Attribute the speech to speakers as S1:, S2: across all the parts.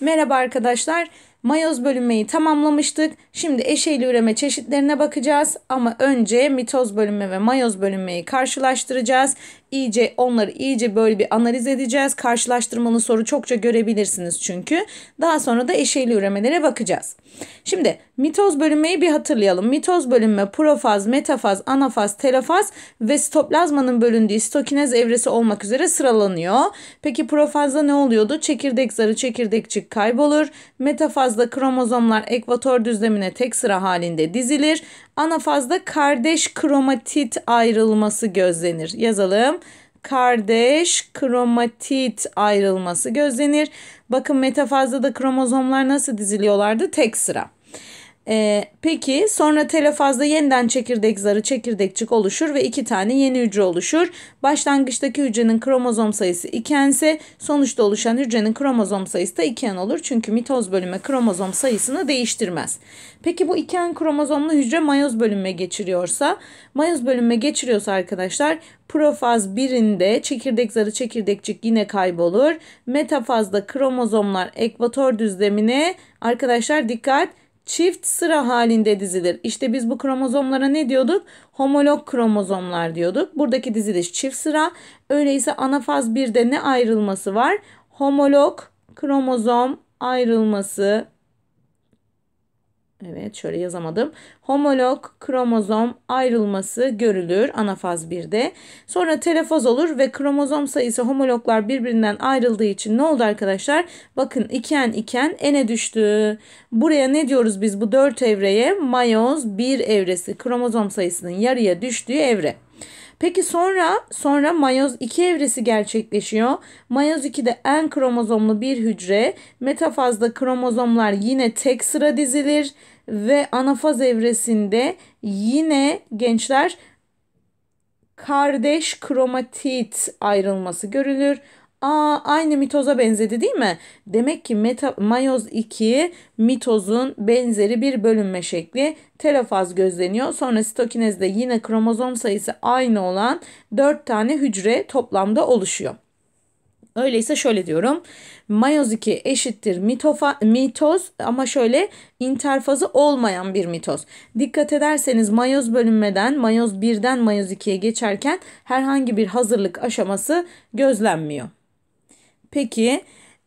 S1: Merhaba arkadaşlar. Mayoz bölünmeyi tamamlamıştık. Şimdi eşeyli üreme çeşitlerine bakacağız ama önce mitoz bölünme ve mayoz bölünmeyi karşılaştıracağız. İyice onları iyice böyle bir analiz edeceğiz. Karşılaştırmalı soru çokça görebilirsiniz çünkü. Daha sonra da eşeyli üremelere bakacağız. Şimdi mitoz bölünmeyi bir hatırlayalım. Mitoz bölünme profaz, metafaz, anafaz, telofaz ve stoplazmanın bölündüğü stokinez evresi olmak üzere sıralanıyor. Peki profazda ne oluyordu? Çekirdek zarı, çekirdekçik kaybolur. Metafaz fazda kromozomlar ekvator düzlemine tek sıra halinde dizilir. Ana fazda kardeş kromatit ayrılması gözlenir. Yazalım. Kardeş kromatit ayrılması gözlenir. Bakın metafazda da kromozomlar nasıl diziliyorlardı? Tek sıra. Ee, peki sonra telefazda yeniden çekirdek zarı çekirdekçik oluşur ve iki tane yeni hücre oluşur. Başlangıçtaki hücrenin kromozom sayısı 2 ise sonuçta oluşan hücrenin kromozom sayısı da iken olur. Çünkü mitoz bölünme kromozom sayısını değiştirmez. Peki bu iken kromozomlu hücre mayoz bölünme geçiriyorsa, mayoz bölünme geçiriyorsa arkadaşlar Profaz birinde çekirdek zarı çekirdekçik yine kaybolur. Metafazda kromozomlar ekvator düzlemine arkadaşlar dikkat çift sıra halinde dizilir. İşte biz bu kromozomlara ne diyorduk? Homolog kromozomlar diyorduk. Buradaki diziliş çift sıra. Öyleyse ana faz 1'de ne ayrılması var? Homolog kromozom ayrılması Evet şöyle yazamadım. Homolog kromozom ayrılması görülür anafaz 1'de. Sonra telefaz olur ve kromozom sayısı homologlar birbirinden ayrıldığı için ne oldu arkadaşlar? Bakın iken iken ene düştü. Buraya ne diyoruz biz bu 4 evreye? Mayoz 1 evresi kromozom sayısının yarıya düştüğü evre. Peki sonra sonra mayoz 2 evresi gerçekleşiyor. Mayoz 2'de en kromozomlu bir hücre. Metafazda kromozomlar yine tek sıra dizilir ve anafaz evresinde yine gençler kardeş kromatit ayrılması görülür. Aa aynı mitoza benzedi değil mi? Demek ki meta, mayoz 2 mitozun benzeri bir bölünme şekli telofaz gözleniyor. Sonra sitokinezde yine kromozom sayısı aynı olan 4 tane hücre toplamda oluşuyor. Öyleyse şöyle diyorum. Mayoz 2 eşittir mitofa, mitoz ama şöyle interfazı olmayan bir mitoz. Dikkat ederseniz mayoz bölünmeden mayoz 1'den mayoz 2'ye geçerken herhangi bir hazırlık aşaması gözlenmiyor. Peki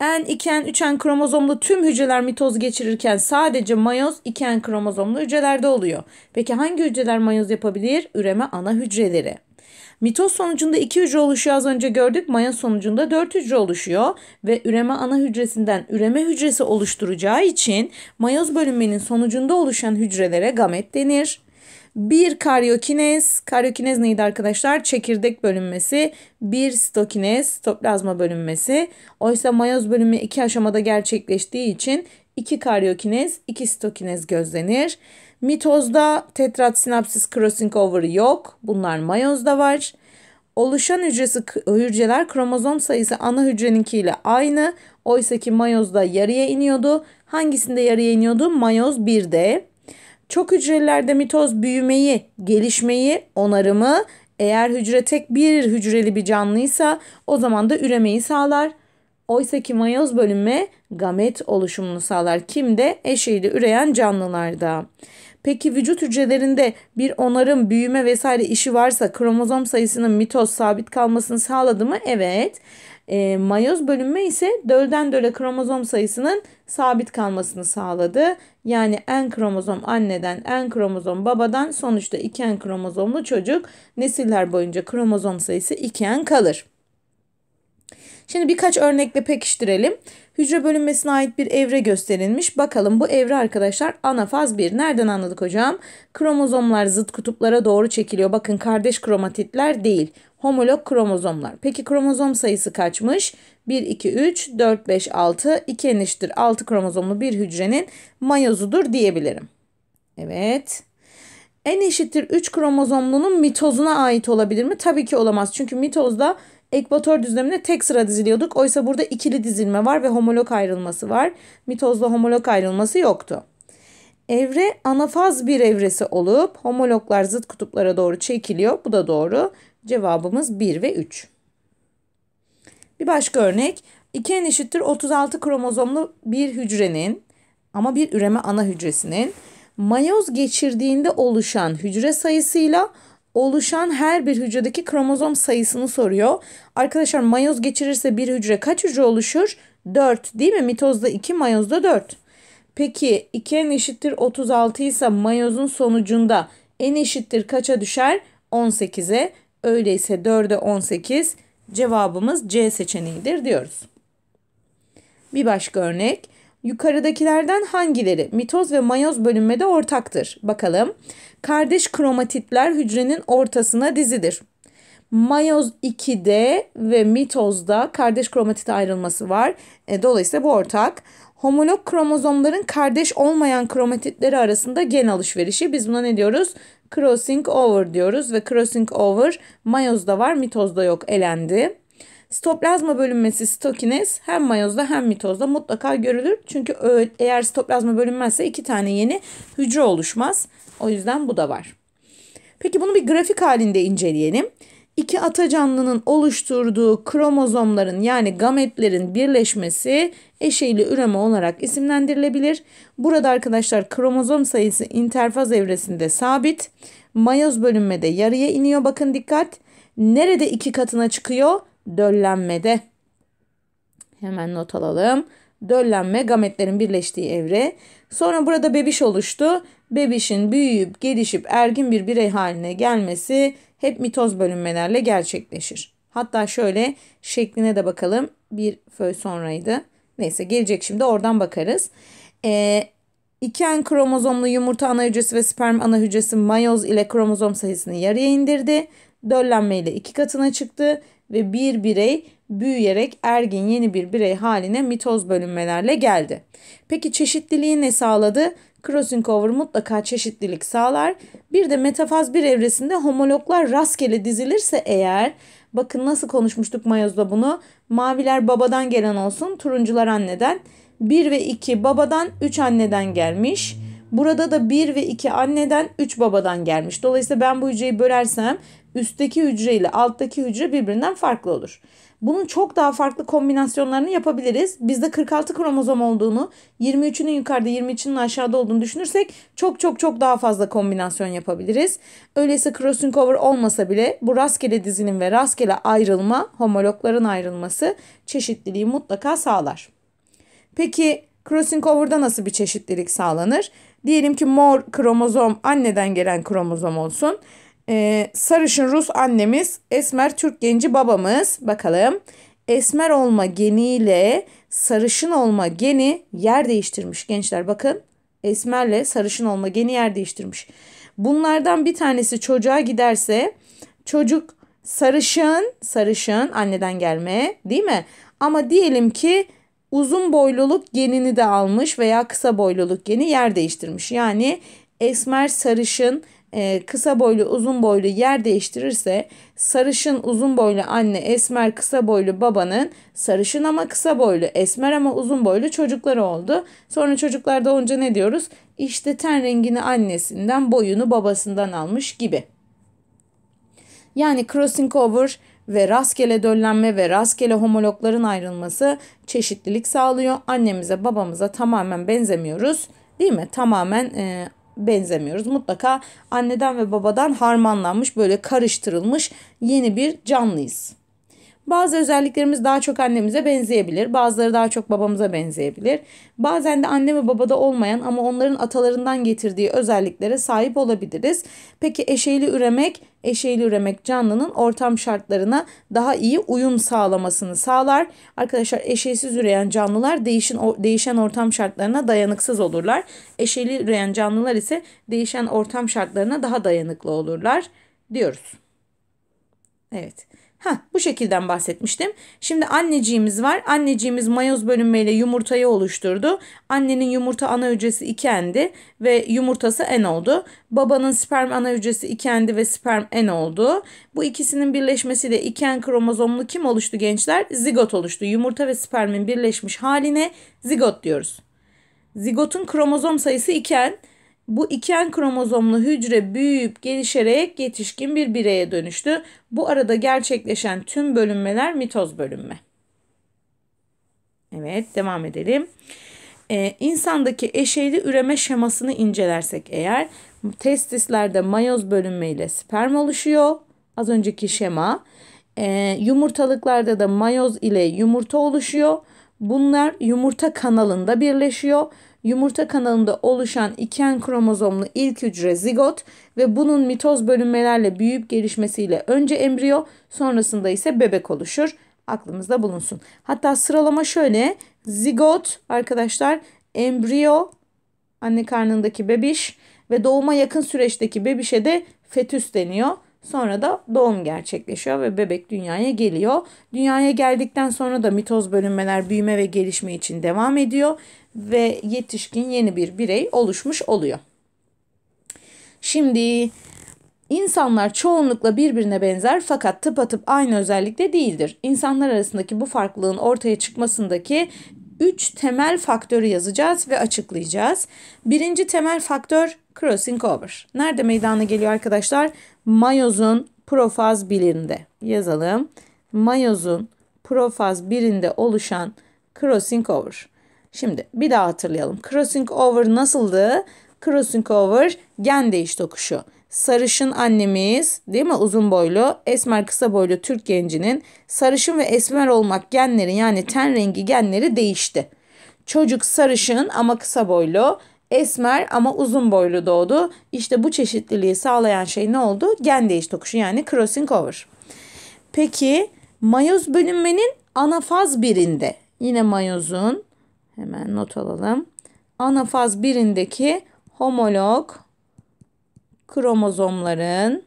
S1: en iken üçen kromozomlu tüm hücreler mitoz geçirirken sadece mayoz iken kromozomlu hücrelerde oluyor. Peki hangi hücreler mayoz yapabilir? Üreme ana hücreleri. Mitoz sonucunda iki hücre oluşuyor az önce gördük. Mayoz sonucunda dört hücre oluşuyor ve üreme ana hücresinden üreme hücresi oluşturacağı için mayoz bölünmenin sonucunda oluşan hücrelere gamet denir. Bir karyokinez, karyokinez neydi arkadaşlar? Çekirdek bölünmesi. Bir sitokinez, sitoplazma bölünmesi. Oysa mayoz bölümü iki aşamada gerçekleştiği için iki karyokinez, iki sitokinez gözlenir. Mitozda sinapsis, crossing over yok. Bunlar mayozda var. Oluşan hücresi, hücreler kromozom sayısı ana hücreninkiyle aynı. Oysa ki mayozda yarıya iniyordu. Hangisinde yarıya iniyordu? Mayoz 1'de. Çok hücrelerde mitoz büyümeyi, gelişmeyi, onarımı, eğer hücre tek bir hücreli bir canlıysa o zaman da üremeyi sağlar. Oysa ki mayoz bölünme gamet oluşumunu sağlar. Kimde? Eşeğiyle üreyen canlılarda. Peki vücut hücrelerinde bir onarım, büyüme vesaire işi varsa kromozom sayısının mitoz sabit kalmasını sağladı mı? Evet. E, mayoz bölünme ise dölden döle kromozom sayısının sabit kalmasını sağladı. Yani en kromozom anneden, en kromozom babadan sonuçta iki en kromozomlu çocuk nesiller boyunca kromozom sayısı iki en kalır. Şimdi birkaç örnekle pekiştirelim. Hücre bölünmesine ait bir evre gösterilmiş. Bakalım bu evre arkadaşlar anafaz 1. Nereden anladık hocam? Kromozomlar zıt kutuplara doğru çekiliyor. Bakın kardeş kromatitler değil homolog kromozomlar. Peki kromozom sayısı kaçmış? 1, 2, 3, 4, 5, 6, 2 eniştir 6 kromozomlu bir hücrenin mayozudur diyebilirim. Evet. En eşittir 3 kromozomlunun mitozuna ait olabilir mi? Tabii ki olamaz. Çünkü mitozda ekvator düzlemine tek sıra diziliyorduk. Oysa burada ikili dizilme var ve homolog ayrılması var. Mitozda homolog ayrılması yoktu. Evre anafaz bir evresi olup homologlar zıt kutuplara doğru çekiliyor. Bu da doğru. Cevabımız 1 ve 3. Bir başka örnek. 2n eşittir 36 kromozomlu bir hücrenin ama bir üreme ana hücresinin mayoz geçirdiğinde oluşan hücre sayısıyla oluşan her bir hücredeki kromozom sayısını soruyor. Arkadaşlar mayoz geçirirse bir hücre kaç hücre oluşur? 4 değil mi? Mitozda 2, mayozda 4. Peki 2n eşittir 36 ise mayozun sonucunda en eşittir kaça düşer? 18'e. Öyleyse 4'e 18 cevabımız C seçeneğidir diyoruz. Bir başka örnek. Yukarıdakilerden hangileri mitoz ve mayoz bölünmede ortaktır? Bakalım. Kardeş kromatitler hücrenin ortasına dizidir. Mayoz 2'de ve mitozda kardeş kromatit ayrılması var. E, dolayısıyla bu ortak. Homolog kromozomların kardeş olmayan kromatitleri arasında gen alışverişi. Biz buna ne diyoruz? Crossing over diyoruz ve crossing over mayozda var mitozda yok elendi. Stoplazma bölünmesi stokiniz hem mayozda hem mitozda mutlaka görülür. Çünkü eğer stoplazma bölünmezse iki tane yeni hücre oluşmaz. O yüzden bu da var. Peki bunu bir grafik halinde inceleyelim iki ata canlının oluşturduğu kromozomların yani gametlerin birleşmesi eşeyli üreme olarak isimlendirilebilir. Burada arkadaşlar kromozom sayısı interfaz evresinde sabit. Mayoz bölünmede yarıya iniyor bakın dikkat. Nerede iki katına çıkıyor? Döllenmede. Hemen not alalım döllenme gametlerin birleştiği evre. Sonra burada bebiş oluştu. Bebişin büyüyüp gelişip ergin bir birey haline gelmesi hep mitoz bölünmelerle gerçekleşir. Hatta şöyle şekline de bakalım. Bir föy sonraydı. Neyse gelecek şimdi oradan bakarız. Ee, iken kromozomlu yumurta ana hücresi ve sperm ana hücresi mayoz ile kromozom sayısını yarıya indirdi. Döllenme ile iki katına çıktı ve bir birey büyüyerek ergin yeni bir birey haline mitoz bölünmelerle geldi. Peki çeşitliliği ne sağladı? Crossing over mutlaka çeşitlilik sağlar. Bir de metafaz bir evresinde homologlar rastgele dizilirse eğer bakın nasıl konuşmuştuk mayozda bunu. Maviler babadan gelen olsun, turuncular anneden. 1 ve 2 babadan, 3 anneden gelmiş. Burada da 1 ve 2 anneden 3 babadan gelmiş. Dolayısıyla ben bu hücreyi bölersem üstteki hücre ile alttaki hücre birbirinden farklı olur. Bunun çok daha farklı kombinasyonlarını yapabiliriz. Bizde 46 kromozom olduğunu, 23'ünün yukarıda, 23'ünün aşağıda olduğunu düşünürsek çok çok çok daha fazla kombinasyon yapabiliriz. Öyleyse crossing over olmasa bile bu rastgele dizinin ve rastgele ayrılma, homologların ayrılması çeşitliliği mutlaka sağlar. Peki crossing over'da nasıl bir çeşitlilik sağlanır? Diyelim ki mor kromozom anneden gelen kromozom olsun. Ee, sarışın Rus annemiz, esmer Türk genci babamız. Bakalım. Esmer olma geniyle sarışın olma geni yer değiştirmiş gençler. Bakın esmerle sarışın olma geni yer değiştirmiş. Bunlardan bir tanesi çocuğa giderse çocuk sarışın, sarışın anneden gelme değil mi? Ama diyelim ki uzun boyluluk genini de almış veya kısa boyluluk geni yer değiştirmiş. Yani esmer sarışın e, kısa boylu uzun boylu yer değiştirirse sarışın uzun boylu anne esmer kısa boylu babanın sarışın ama kısa boylu esmer ama uzun boylu çocukları oldu. Sonra çocuklarda onca ne diyoruz? İşte ten rengini annesinden boyunu babasından almış gibi. Yani crossing over ve rastgele döllenme ve rastgele homologların ayrılması çeşitlilik sağlıyor. Annemize babamıza tamamen benzemiyoruz değil mi? Tamamen e, benzemiyoruz. Mutlaka anneden ve babadan harmanlanmış, böyle karıştırılmış yeni bir canlıyız. Bazı özelliklerimiz daha çok annemize benzeyebilir. Bazıları daha çok babamıza benzeyebilir. Bazen de anne ve babada olmayan ama onların atalarından getirdiği özelliklere sahip olabiliriz. Peki eşeğli üremek eşeğli üremek canlının ortam şartlarına daha iyi uyum sağlamasını sağlar. Arkadaşlar eşeğsiz üreyen canlılar değişin, değişen ortam şartlarına dayanıksız olurlar. Eşeğli üreyen canlılar ise değişen ortam şartlarına daha dayanıklı olurlar diyoruz. Evet. Heh, bu şekilden bahsetmiştim. Şimdi anneciğimiz var. Anneciğimiz mayoz bölünmeyle yumurtayı oluşturdu. Annenin yumurta ana hücresi ikendi ve yumurtası en oldu. Babanın sperm ana hücresi ikendi ve sperm en oldu. Bu ikisinin birleşmesiyle iken kromozomlu kim oluştu gençler? Zigot oluştu. Yumurta ve spermin birleşmiş haline zigot diyoruz. Zigotun kromozom sayısı iken bu iken kromozomlu hücre büyüyüp gelişerek yetişkin bir bireye dönüştü. Bu arada gerçekleşen tüm bölünmeler mitoz bölünme. Evet devam edelim. Ee, insandaki eşeyli üreme şemasını incelersek eğer testislerde mayoz bölünme ile sperm oluşuyor. Az önceki şema. Ee, yumurtalıklarda da mayoz ile yumurta oluşuyor. Bunlar yumurta kanalında birleşiyor yumurta kanalında oluşan iken kromozomlu ilk hücre zigot ve bunun mitoz bölünmelerle büyüyüp gelişmesiyle önce embriyo sonrasında ise bebek oluşur. Aklımızda bulunsun. Hatta sıralama şöyle zigot arkadaşlar embriyo anne karnındaki bebiş ve doğuma yakın süreçteki bebişe de fetüs deniyor. Sonra da doğum gerçekleşiyor ve bebek dünyaya geliyor. Dünyaya geldikten sonra da mitoz bölünmeler büyüme ve gelişme için devam ediyor ve yetişkin yeni bir birey oluşmuş oluyor. Şimdi insanlar çoğunlukla birbirine benzer fakat tıpatıp aynı özellikte değildir. İnsanlar arasındaki bu farklılığın ortaya çıkmasındaki 3 temel faktörü yazacağız ve açıklayacağız. Birinci temel faktör crossing over. Nerede meydana geliyor arkadaşlar? Mayozun profaz birinde. Yazalım. Mayozun profaz birinde oluşan crossing over. Şimdi bir daha hatırlayalım. Crossing over nasıldı? Crossing over gen değiş tokuşu. Sarışın annemiz değil mi uzun boylu esmer kısa boylu Türk gencinin sarışın ve esmer olmak genleri yani ten rengi genleri değişti. Çocuk sarışın ama kısa boylu esmer ama uzun boylu doğdu. İşte bu çeşitliliği sağlayan şey ne oldu? Gen değiş tokuşu yani crossing over. Peki mayoz bölünmenin ana faz birinde yine mayozun Hemen not alalım. Anafaz birindeki homolog kromozomların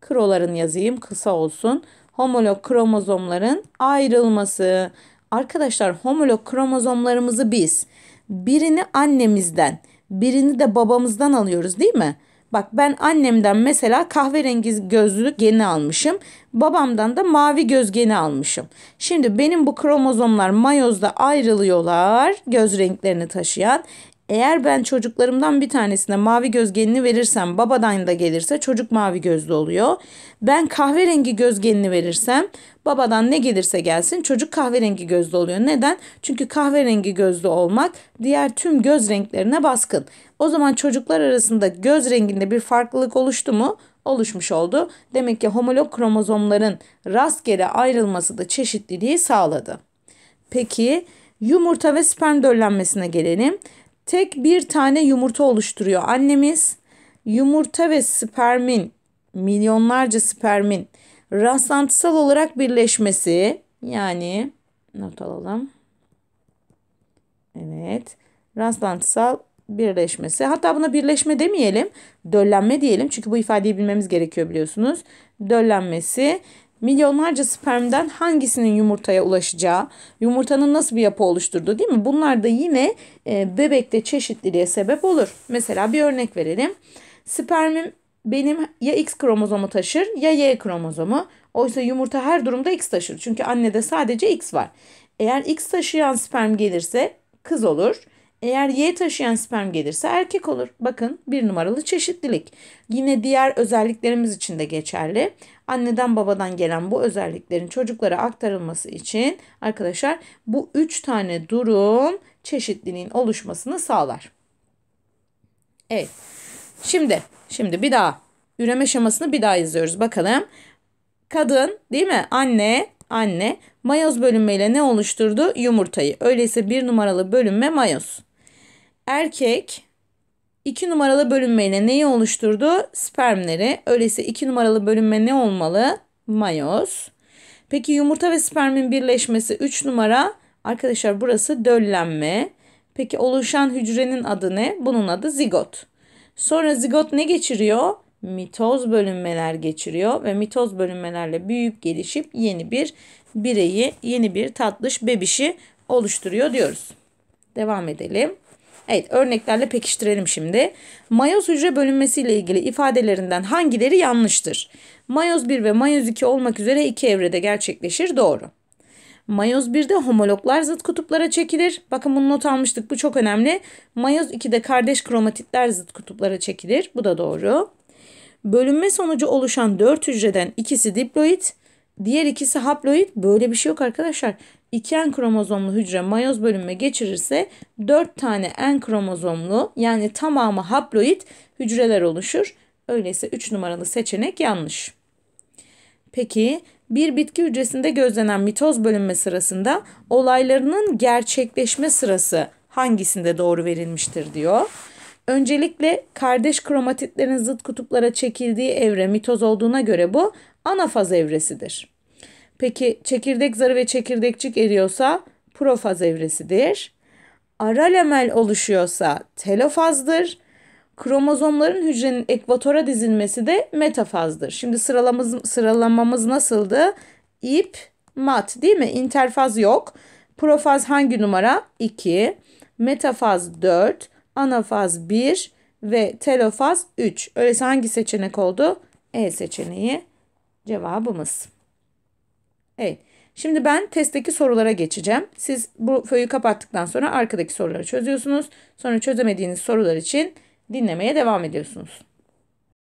S1: kroların yazayım kısa olsun. Homolog kromozomların ayrılması. Arkadaşlar homolog kromozomlarımızı biz birini annemizden, birini de babamızdan alıyoruz değil mi? Bak ben annemden mesela kahverengi gözlü geni almışım. Babamdan da mavi göz geni almışım. Şimdi benim bu kromozomlar mayozda ayrılıyorlar. Göz renklerini taşıyan eğer ben çocuklarımdan bir tanesine mavi göz gözgenini verirsem babadan da gelirse çocuk mavi gözlü oluyor. Ben kahverengi göz gözgenini verirsem babadan ne gelirse gelsin çocuk kahverengi gözlü oluyor. Neden? Çünkü kahverengi gözlü olmak diğer tüm göz renklerine baskın. O zaman çocuklar arasında göz renginde bir farklılık oluştu mu? oluşmuş oldu. Demek ki homolog kromozomların rastgele ayrılması da çeşitliliği sağladı. Peki yumurta ve sperm döllenmesine gelelim tek bir tane yumurta oluşturuyor. Annemiz yumurta ve spermin, milyonlarca spermin rastlantısal olarak birleşmesi yani not alalım. Evet. Rastlantısal birleşmesi. Hatta buna birleşme demeyelim. Döllenme diyelim. Çünkü bu ifadeyi bilmemiz gerekiyor biliyorsunuz. Döllenmesi milyonlarca spermden hangisinin yumurtaya ulaşacağı, yumurtanın nasıl bir yapı oluşturduğu değil mi? Bunlar da yine e, bebekte çeşitliliğe sebep olur. Mesela bir örnek verelim. Spermim benim ya X kromozomu taşır ya Y kromozomu. Oysa yumurta her durumda X taşır. Çünkü annede sadece X var. Eğer X taşıyan sperm gelirse kız olur. Eğer Y taşıyan sperm gelirse erkek olur. Bakın bir numaralı çeşitlilik. Yine diğer özelliklerimiz için de geçerli. Anneden babadan gelen bu özelliklerin çocuklara aktarılması için arkadaşlar bu üç tane durum çeşitliliğin oluşmasını sağlar. Evet. Şimdi, şimdi bir daha üreme şemasını bir daha yazıyoruz. Bakalım. Kadın değil mi? Anne, anne mayoz bölünmeyle ne oluşturdu? Yumurtayı. Öyleyse bir numaralı bölünme mayoz erkek 2 numaralı bölünmeyle neyi oluşturdu? Spermleri. Öyleyse 2 numaralı bölünme ne olmalı? Mayoz. Peki yumurta ve spermin birleşmesi 3 numara. Arkadaşlar burası döllenme. Peki oluşan hücrenin adı ne? Bunun adı zigot. Sonra zigot ne geçiriyor? Mitoz bölünmeler geçiriyor ve mitoz bölünmelerle büyüyüp gelişip yeni bir bireyi, yeni bir tatlış bebişi oluşturuyor diyoruz. Devam edelim. Evet örneklerle pekiştirelim şimdi. Mayoz hücre bölünmesiyle ilgili ifadelerinden hangileri yanlıştır? Mayoz 1 ve mayoz 2 olmak üzere iki evrede gerçekleşir doğru. Mayoz 1'de homologlar zıt kutuplara çekilir. Bakın bunu not almıştık bu çok önemli. Mayoz 2'de kardeş kromatitler zıt kutuplara çekilir. Bu da doğru. Bölünme sonucu oluşan 4 hücreden ikisi diploid, diğer ikisi haploid. Böyle bir şey yok arkadaşlar. 2 en kromozomlu hücre mayoz bölünme geçirirse 4 tane en kromozomlu yani tamamı haploid hücreler oluşur. Öyleyse 3 numaralı seçenek yanlış. Peki bir bitki hücresinde gözlenen mitoz bölünme sırasında olaylarının gerçekleşme sırası hangisinde doğru verilmiştir diyor. Öncelikle kardeş kromatitlerin zıt kutuplara çekildiği evre mitoz olduğuna göre bu anafaz evresidir. Peki çekirdek zarı ve çekirdekçik eriyorsa profaz evresidir. Ara oluşuyorsa telofazdır. Kromozomların hücrenin ekvatora dizilmesi de metafazdır. Şimdi sıralamamız, sıralamamız nasıldı? İp, mat değil mi? İnterfaz yok. Profaz hangi numara? 2. Metafaz 4. Anafaz 1 ve telofaz 3. Öyleyse hangi seçenek oldu? E seçeneği cevabımız. Evet. Şimdi ben testteki sorulara geçeceğim. Siz bu föyü kapattıktan sonra arkadaki soruları çözüyorsunuz. Sonra çözemediğiniz sorular için dinlemeye devam ediyorsunuz.